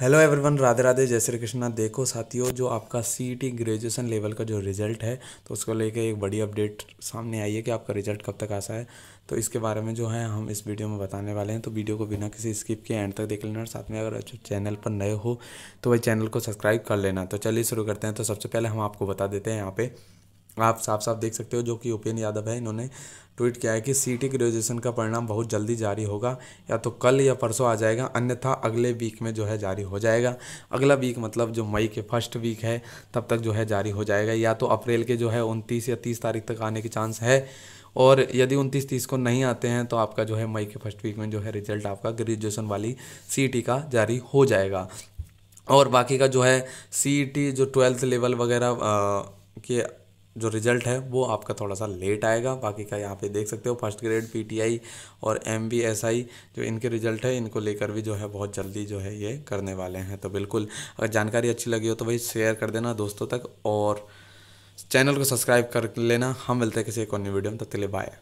hello everyone Radhe Radhe जय श्री कृष्णा देखो साथियों जो आपका सीटी ग्रेजुएशन लेवल का जो रिजल्ट है तो उसको लेके एक बड़ी अपडेट सामने आई है कि आपका रिजल्ट कब तक आशा है तो इसके बारे में जो है हम इस वीडियो में बताने वाले हैं तो वीडियो को बिना किसी स्किप के एंड तक देख लेना और साथ में अगर चैनल पर नए हो तो वही चैनल को सब्सक्राइब कर लेना तो चलिए शुरू करते हैं तो सबसे पहले हम आपको बता देते हैं यहाँ पर आप साफ साफ देख सकते हो जो कि उपेन्द्र यादव है इन्होंने ट्वीट किया है कि सी टी ग्रेजुएशन का परिणाम बहुत जल्दी जारी होगा या तो कल या परसों आ जाएगा अन्यथा अगले वीक में जो है जारी हो जाएगा अगला वीक मतलब जो मई के फर्स्ट वीक है तब तक जो है जारी हो जाएगा या तो अप्रैल के जो है उनतीस या तीस तारीख तक आने के चांस है और यदि उनतीस तीस को नहीं आते हैं तो आपका जो है मई के फर्स्ट वीक में जो है रिजल्ट आपका ग्रेजुएशन वाली सी का जारी हो जाएगा और बाकी का जो है सी जो ट्वेल्थ लेवल वगैरह के जो रिज़ल्ट है वो आपका थोड़ा सा लेट आएगा बाकी का यहाँ पे देख सकते हो फर्स्ट ग्रेड पीटीआई और एम जो इनके रिज़ल्ट है इनको लेकर भी जो है बहुत जल्दी जो है ये करने वाले हैं तो बिल्कुल अगर जानकारी अच्छी लगी हो तो भाई शेयर कर देना दोस्तों तक और चैनल को सब्सक्राइब कर लेना हम मिलते हैं किसी एक और न्यू वीडियो में तब तो तक बाय